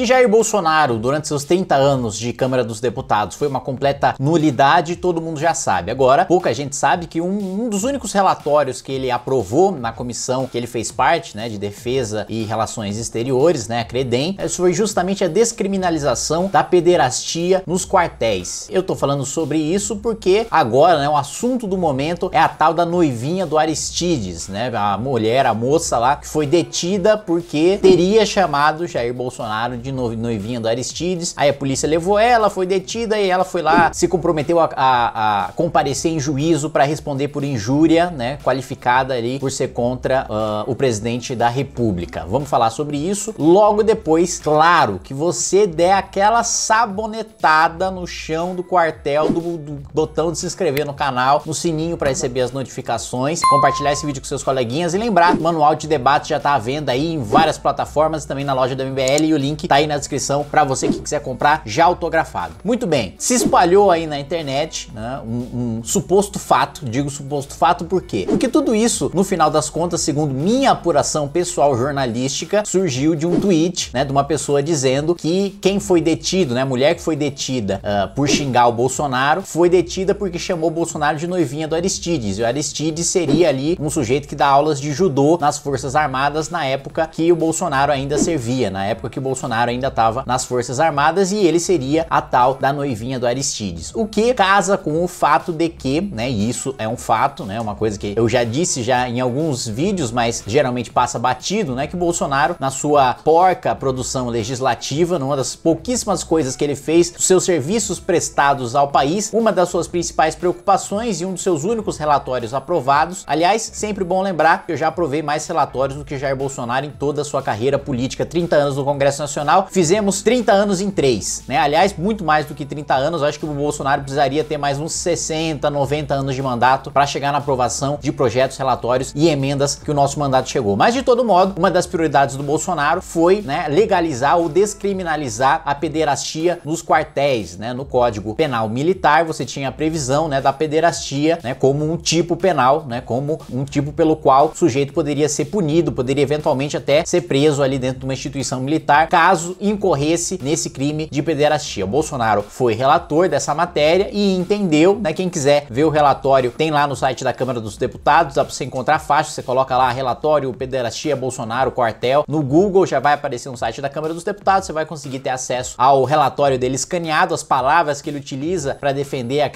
Que Jair Bolsonaro, durante seus 30 anos de Câmara dos Deputados, foi uma completa nulidade, todo mundo já sabe. Agora, pouca gente sabe que um, um dos únicos relatórios que ele aprovou na comissão que ele fez parte, né, de Defesa e Relações Exteriores, né, a Credem, é, foi justamente a descriminalização da pederastia nos quartéis. Eu tô falando sobre isso porque agora, né, o assunto do momento é a tal da noivinha do Aristides, né, a mulher, a moça lá que foi detida porque teria chamado Jair Bolsonaro de de noivinha do Aristides. Aí a polícia levou ela, foi detida e ela foi lá, se comprometeu a, a, a comparecer em juízo para responder por injúria, né? Qualificada ali por ser contra uh, o presidente da República. Vamos falar sobre isso logo depois. Claro que você der aquela sabonetada no chão do quartel do, do botão de se inscrever no canal, no sininho para receber as notificações, compartilhar esse vídeo com seus coleguinhas e lembrar, o manual de debate já tá à venda aí em várias plataformas e também na loja da MBL e o link tá aí na descrição para você que quiser comprar já autografado. Muito bem, se espalhou aí na internet né, um, um suposto fato, digo suposto fato por quê? Porque tudo isso, no final das contas, segundo minha apuração pessoal jornalística, surgiu de um tweet né, de uma pessoa dizendo que quem foi detido, né, mulher que foi detida uh, por xingar o Bolsonaro, foi detida porque chamou o Bolsonaro de noivinha do Aristides. E o Aristides seria ali um sujeito que dá aulas de judô nas Forças Armadas na época que o Bolsonaro ainda servia, na época que o Bolsonaro Bolsonaro ainda estava nas Forças Armadas e ele seria a tal da noivinha do Aristides. O que casa com o fato de que, né, isso é um fato, né, uma coisa que eu já disse já em alguns vídeos, mas geralmente passa batido, né, que Bolsonaro na sua porca produção legislativa, numa das pouquíssimas coisas que ele fez, seus serviços prestados ao país, uma das suas principais preocupações e um dos seus únicos relatórios aprovados. Aliás, sempre bom lembrar que eu já aprovei mais relatórios do que Jair Bolsonaro em toda a sua carreira política, 30 anos no Congresso Nacional fizemos 30 anos em 3, né? Aliás, muito mais do que 30 anos, acho que o Bolsonaro precisaria ter mais uns 60, 90 anos de mandato para chegar na aprovação de projetos, relatórios e emendas que o nosso mandato chegou. Mas de todo modo, uma das prioridades do Bolsonaro foi, né, legalizar ou descriminalizar a pederastia nos quartéis, né? No Código Penal Militar, você tinha a previsão, né, da pederastia, né, como um tipo penal, né, como um tipo pelo qual o sujeito poderia ser punido, poderia eventualmente até ser preso ali dentro de uma instituição militar, caso caso incorresse nesse crime de pederastia. O Bolsonaro foi relator dessa matéria e entendeu, né? Quem quiser ver o relatório, tem lá no site da Câmara dos Deputados, dá pra você encontrar fácil, você coloca lá relatório pederastia Bolsonaro quartel, no Google já vai aparecer no site da Câmara dos Deputados, você vai conseguir ter acesso ao relatório dele escaneado, as palavras que ele utiliza para defender a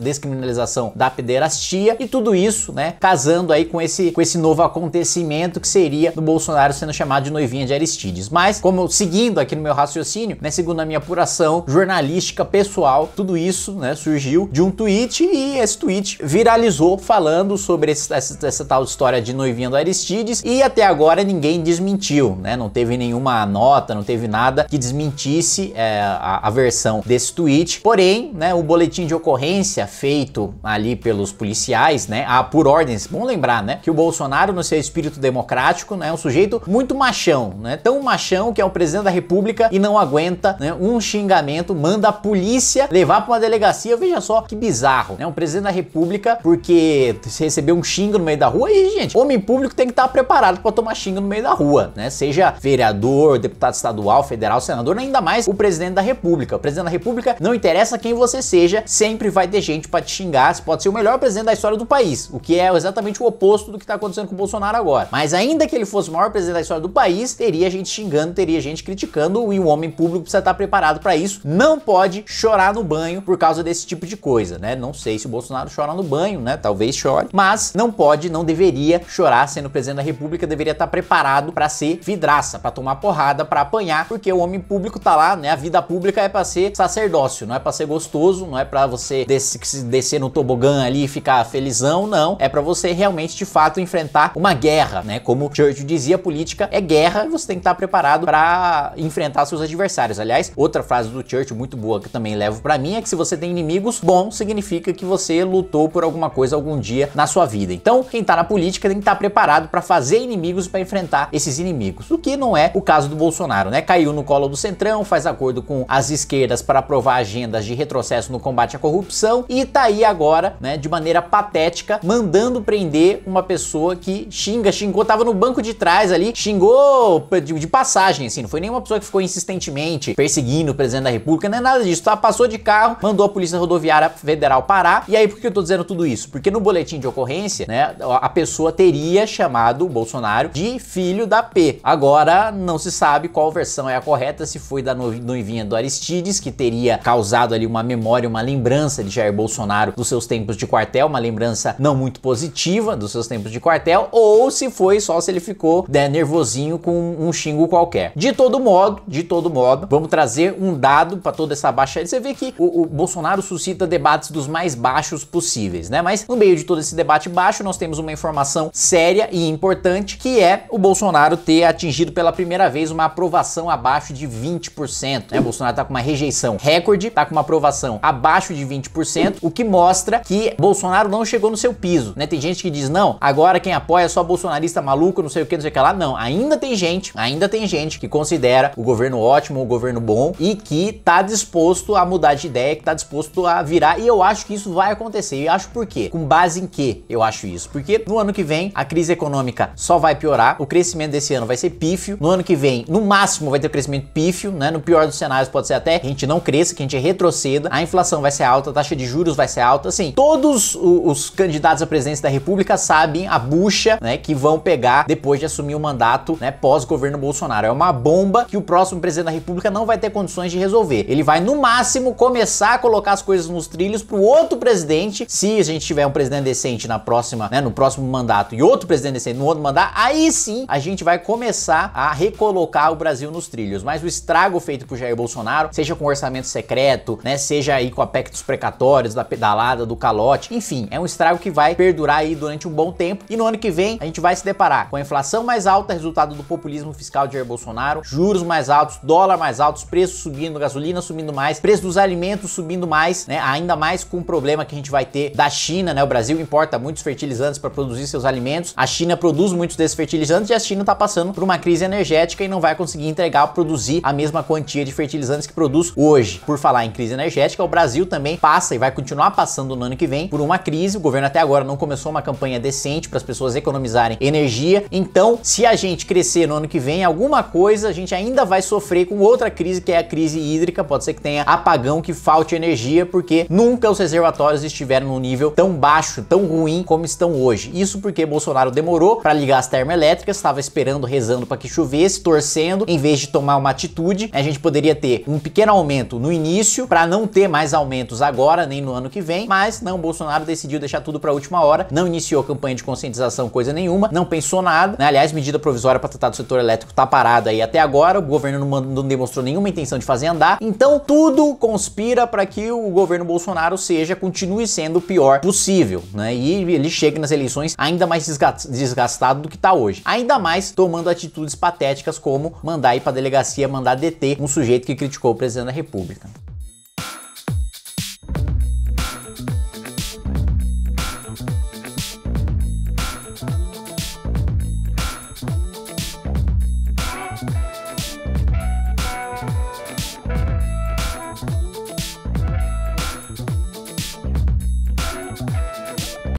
descriminalização da pederastia e tudo isso, né, casando aí com esse, com esse novo acontecimento que seria do Bolsonaro sendo chamado de noivinha de Aristides. Mas, como seguindo seguindo aqui no meu raciocínio, né, segundo a minha apuração jornalística pessoal, tudo isso, né, surgiu de um tweet e esse tweet viralizou falando sobre esse, essa, essa, tal história de noivinha do Aristides e até agora ninguém desmentiu, né, não teve nenhuma nota, não teve nada que desmentisse é, a, a, versão desse tweet, porém, né, o boletim de ocorrência feito ali pelos policiais, né, a, por ordens, bom lembrar, né, que o Bolsonaro no seu espírito democrático, né, é um sujeito muito machão, né, tão machão que é o presidente da República e não aguenta né, um xingamento, manda a polícia levar para uma delegacia. Veja só que bizarro, né? Um presidente da República, porque se recebeu um xingo no meio da rua, e, gente, homem público tem que estar tá preparado para tomar xingo no meio da rua, né? Seja vereador, deputado estadual, federal, senador, né, ainda mais o presidente da República. O presidente da República não interessa quem você seja, sempre vai ter gente para te xingar. Você pode ser o melhor presidente da história do país, o que é exatamente o oposto do que tá acontecendo com o Bolsonaro agora. Mas ainda que ele fosse o maior presidente da história do país, teria gente xingando, teria gente criticando criticando e o homem público precisa estar preparado para isso. Não pode chorar no banho por causa desse tipo de coisa, né? Não sei se o Bolsonaro chora no banho, né? Talvez chore, mas não pode, não deveria chorar sendo presidente da República, deveria estar preparado para ser vidraça, para tomar porrada, para apanhar, porque o homem público tá lá, né? A vida pública é para ser sacerdócio, não é para ser gostoso, não é para você descer, descer no tobogã ali e ficar felizão, não. É para você realmente de fato enfrentar uma guerra, né? Como Churchill dizia, política é guerra e você tem que estar preparado para enfrentar seus adversários. Aliás, outra frase do Church muito boa que também levo para mim é que se você tem inimigos, bom, significa que você lutou por alguma coisa algum dia na sua vida. Então, quem tá na política tem que estar tá preparado para fazer inimigos para enfrentar esses inimigos, o que não é o caso do Bolsonaro, né? Caiu no colo do Centrão, faz acordo com as esquerdas para aprovar agendas de retrocesso no combate à corrupção e tá aí agora, né, de maneira patética, mandando prender uma pessoa que xinga, xingou, tava no banco de trás ali, xingou de passagem, assim, não foi nenhuma pessoa que ficou insistentemente perseguindo o presidente da república, não é nada disso, tá? Passou de carro, mandou a Polícia Rodoviária Federal parar. E aí, por que eu tô dizendo tudo isso? Porque no boletim de ocorrência, né, a pessoa teria chamado o Bolsonaro de filho da P. Agora, não se sabe qual versão é a correta, se foi da noivinha do Aristides, que teria causado ali uma memória, uma lembrança de Jair Bolsonaro dos seus tempos de quartel, uma lembrança não muito positiva dos seus tempos de quartel, ou se foi só se ele ficou né, nervosinho com um xingo qualquer. De todo modo, de todo modo, vamos trazer um dado para toda essa baixa. Você vê que o, o, Bolsonaro suscita debates dos mais baixos possíveis, né? Mas no meio de todo esse debate baixo, nós temos uma informação séria e importante, que é o Bolsonaro ter atingido pela primeira vez uma aprovação abaixo de 20%. Né? O Bolsonaro tá com uma rejeição recorde, tá com uma aprovação abaixo de 20%, o que mostra que Bolsonaro não chegou no seu piso, né? Tem gente que diz, não, agora quem apoia é só bolsonarista maluco, não sei o que, não sei o que lá. Não, ainda tem gente, ainda tem gente que considera o governo ótimo, o governo bom e que tá disposto a mudar de ideia, que tá disposto a virar. E eu acho que isso vai acontecer. E acho por quê? Com base em que eu acho isso? Porque no ano que vem a crise econômica só vai piorar, o crescimento desse ano vai ser pífio. No ano que vem, no máximo, vai ter um crescimento pífio, né? No pior dos cenários pode ser até que a gente não cresça, que a gente é retroceda, a inflação vai ser alta, a taxa de juros vai ser alta. Assim, todos os candidatos à presidência da República sabem a bucha, né, que vão pegar depois de assumir o mandato, né, pós-governo Bolsonaro. É uma bomba que o próximo presidente da república não vai ter condições de resolver. Ele vai, no máximo, começar a colocar as coisas nos trilhos para o outro presidente, se a gente tiver um presidente decente na próxima, né, no próximo mandato e outro presidente decente no outro mandato, aí sim a gente vai começar a recolocar o Brasil nos trilhos. Mas o estrago feito por Jair Bolsonaro, seja com orçamento secreto, né, seja aí com a PEC dos precatórios, da pedalada, do calote, enfim, é um estrago que vai perdurar aí durante um bom tempo e no ano que vem a gente vai se deparar com a inflação mais alta, resultado do populismo fiscal de Jair Bolsonaro, juros juros mais altos, dólar mais altos, preços subindo, gasolina subindo mais, preço dos alimentos subindo mais, né? Ainda mais com o problema que a gente vai ter da China, né? O Brasil importa muitos fertilizantes para produzir seus alimentos, a China produz muitos desses fertilizantes e a China está passando por uma crise energética e não vai conseguir entregar ou produzir a mesma quantia de fertilizantes que produz hoje. Por falar em crise energética, o Brasil também passa e vai continuar passando no ano que vem por uma crise. O governo até agora não começou uma campanha decente para as pessoas economizarem energia. Então, se a gente crescer no ano que vem, alguma coisa a gente ainda ainda vai sofrer com outra crise, que é a crise hídrica. Pode ser que tenha apagão, que falte energia, porque nunca os reservatórios estiveram num nível tão baixo, tão ruim como estão hoje. Isso porque Bolsonaro demorou para ligar as termoelétricas, estava esperando, rezando para que chovesse, torcendo, em vez de tomar uma atitude. A gente poderia ter um pequeno aumento no início, para não ter mais aumentos agora, nem no ano que vem, mas não, Bolsonaro decidiu deixar tudo para a última hora, não iniciou campanha de conscientização, coisa nenhuma, não pensou nada. Né? Aliás, medida provisória para tratar do setor elétrico tá parada aí até agora o governo não, não demonstrou nenhuma intenção de fazer andar. Então tudo conspira para que o governo Bolsonaro seja, continue sendo o pior possível, né? E ele chegue nas eleições ainda mais desgastado do que está hoje. Ainda mais tomando atitudes patéticas como mandar ir para delegacia, mandar deter um sujeito que criticou o presidente da República.